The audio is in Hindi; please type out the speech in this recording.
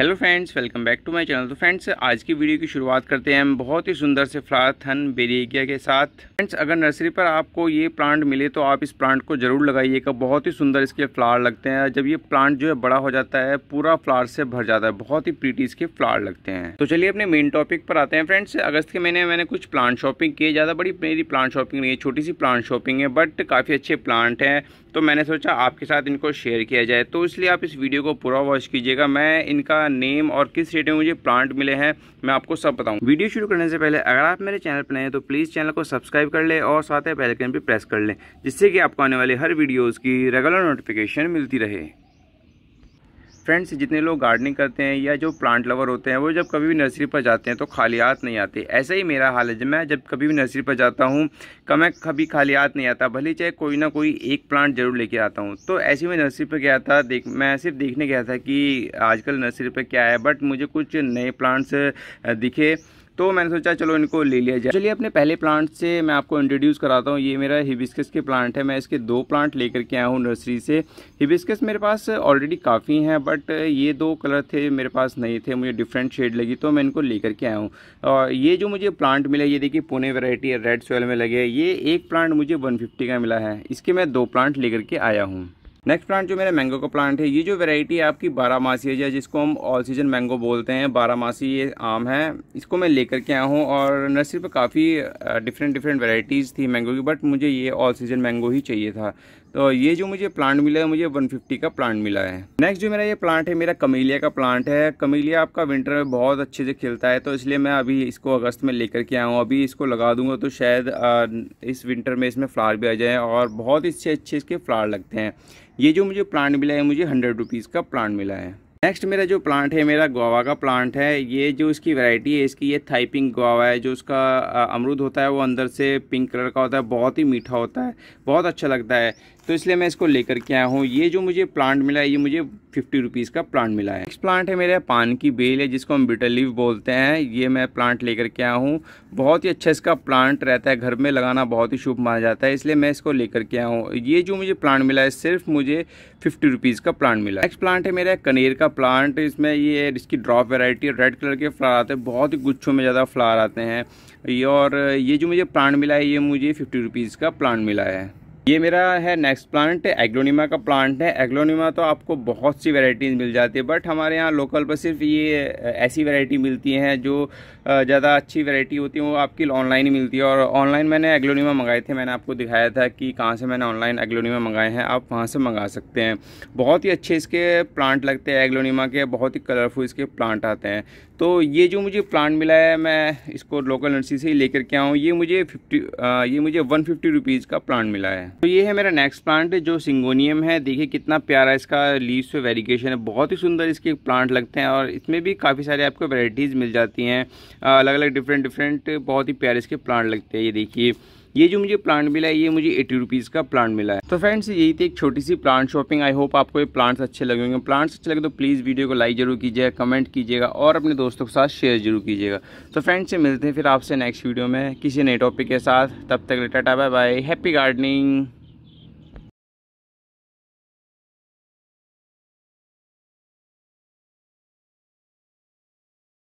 hello friends welcome back to my channel तो फ्रेंड्स आज की वीडियो की शुरुआत करते हैं हम बहुत ही सुंदर से फ्लावर थन बेरेगिया के साथ फ्रेंड्स अगर नर्सरी पर आपको ये प्लांट मिले तो आप इस प्लांट को ज़रूर लगाइएगा बहुत ही सुंदर इसके फ्लावर लगते हैं जब ये प्लांट जो है बड़ा हो जाता है पूरा फ्लावर से भर जाता है बहुत ही प्रीटी इसके फ्लावर लगते हैं तो चलिए अपने मेन टॉपिक पर आते हैं फ्रेंड्स अगस्त के महीने मैंने कुछ प्लांट शॉपिंग की ज़्यादा बड़ी मेरी प्लांट शॉपिंग नहीं है छोटी सी प्लांट शॉपिंग है बट काफ़ी अच्छे प्लांट हैं तो मैंने सोचा आपके साथ इनको शेयर किया जाए तो इसलिए आप इस वीडियो को पूरा वॉच कीजिएगा मैं इनका नेम और किस रेट में मुझे प्लांट मिले हैं मैं आपको सब बताऊँ वीडियो शुरू करने से पहले अगर आप मेरे चैनल पर नए हैं तो प्लीज़ चैनल को सब्सक्राइब कर लें और साथ ही बेलकन भी प्रेस कर लें जिससे कि आपको आने वाले हर वीडियोज़ की रेगुलर नोटिफिकेशन मिलती रहे फ्रेंड्स जितने लोग गार्डनिंग करते हैं या जो प्लांट लवर होते हैं वो जब कभी भी नर्सरी पर जाते हैं तो खालियात नहीं आते ऐसा ही मेरा हाल है जब मैं जब कभी भी नर्सरी पर जाता हूँ मैं कभी खालियात नहीं आता भले चाहे कोई ना कोई एक प्लांट जरूर लेके आता हूँ तो ऐसे में नर्सरी पर गया था देख मैं सिर्फ देखने गया था कि आजकल नर्सरी पर क्या है बट मुझे कुछ नए प्लांट्स दिखे तो मैंने सोचा चलो इनको ले लिया जाए चलिए अपने पहले प्लांट से मैं आपको इंट्रोड्यूस कराता हूँ ये मेरा हिबिस्कस के प्लांट है मैं इसके दो प्लांट लेकर के आया हूँ नर्सरी से हिबिस्कस मेरे पास ऑलरेडी काफ़ी हैं बट ये दो कलर थे मेरे पास नहीं थे मुझे डिफरेंट शेड लगी तो मैं इनको लेकर के आया हूँ और ये जो मुझे प्लांट मिला ये देखिए पुणे वेराइटी रेड सोयल में लगे ये एक प्लांट मुझे वन का मिला है इसके मैं दो प्लांट लेकर के आया हूँ नेक्स्ट प्लांट जो मेरा मैंगो का प्लांट है ये जो वेराइटी आपकी बारह मासी है या जिसको हम ऑल सीजन मैंगो बोलते हैं बारह मासी ये आम है इसको मैं लेकर के आया हूँ और नर्सरी पर काफ़ी डिफरेंट डिफरेंट वेराइटीज़ थी मैंगो की बट मुझे ये ऑल सीजन मैंगो ही चाहिए था तो ये जो मुझे प्लांट मिला है मुझे 150 का प्लांट मिला है नेक्स्ट जो मेरा ये प्लांट है मेरा कमीलिया का प्लांट है कमीलिया आपका विंटर में बहुत अच्छे से खिलता है तो इसलिए मैं अभी इसको अगस्त में लेकर के आया हूँ अभी इसको लगा दूंगा तो शायद इस विंटर में इसमें फ्लावर भी आ जाए और बहुत ही अच्छे अच्छे इसके फ्लावर लगते हैं ये जो मुझे प्लांट मिला है मुझे हंड्रेड रुपीज़ का प्लांट मिला है नेक्स्ट मेरा जो प्लांट है मेरा गोवा का प्लांट है ये जो इसकी वैरायटी है इसकी ये थाइपिंग गोवा है जो उसका अमरूद होता है वो अंदर से पिंक कलर का होता है बहुत ही मीठा होता है बहुत अच्छा लगता है तो इसलिए मैं इसको लेकर के आया हूँ ये जो मुझे प्लांट मिला है ये मुझे फिफ्टी रुपीज़ का प्लांट मिला है नेक्स्ट प्लांट है मेरे पान की बेल है जिसको हम बिटर लीव बोलते हैं ये मैं प्लांट लेकर के आया हूँ बहुत ही अच्छा इसका प्लांट रहता है घर में लगाना बहुत ही शुभ माना जाता है इसलिए मैं इसको लेकर के आया हूँ ये जो मुझे प्लांट मिला है सिर्फ मुझे फिफ्टी रुपीज़ का प्लांट मिला नेक्स्ट प्लांट है मेरा कनेर का प्लांट इसमें ये इसकी ड्रॉप वेराइटी रेड कलर के फ्लावर आते हैं बहुत ही गुच्छों में ज़्यादा फ्लावर आते हैं ये और ये जो मुझे प्लांट मिला है ये मुझे फिफ्टी रुपीज़ का प्लांट मिला है ये मेरा है नेक्स्ट प्लांट एग्लोनीमा का प्लांट है एग्लोनीमा तो आपको बहुत सी वेराइटीज़ मिल जाती है बट हमारे यहाँ लोकल पर सिर्फ ये ऐसी वेराइटी मिलती हैं जो ज़्यादा अच्छी वेराइटी होती है वो आपकी ऑनलाइन ही मिलती है और ऑनलाइन मैंने एग्लोनीमा मंगाए थे मैंने आपको दिखाया था कि कहाँ से मैंने ऑनलाइन एग्लोनीमा मंगाए हैं आप वहाँ से मंगा सकते हैं बहुत ही अच्छे इसके प्लांट लगते हैं एग्लोनीमा के बहुत ही कलरफुल इसके प्लांट आते हैं तो ये जो मुझे प्लांट मिला है मैं इसको लोकल नर्सरी से ही लेकर के आऊँ ये मुझे फिफ्टी ये मुझे वन फिफ्टी रुपीज़ का प्लांट मिला है तो ये है मेरा नेक्स्ट प्लांट जो सिंगोनियम है देखिए कितना प्यारा इसका लीव्स पे वेरिगेशन है बहुत ही सुंदर इसके प्लांट लगते हैं और इसमें भी काफ़ी सारे आपको वेराइटीज़ मिल जाती हैं अलग अलग डिफरेंट डिफरेंट बहुत ही प्यारे इसके प्लांट लगते हैं ये देखिए ये जो मुझे प्लांट मिला है ये मुझे एटी रुपीज़ का प्लांट मिला है तो फ्रेंड्स यही थी एक छोटी सी प्लांट शॉपिंग आई होप आपको ये प्लांट्स अच्छे लगे होंगे प्लांट्स अच्छे लगे तो प्लीज़ वीडियो को लाइक जरूर कीजिएगा कमेंट कीजिएगा और अपने दोस्तों के साथ शेयर जरूर कीजिएगा तो फ्रेंड्स से मिलते हैं फिर आपसे नेक्स्ट वीडियो में किसी नए टॉपिक के साथ तब तक लेटा बाय बाय हैप्पी गार्डनिंग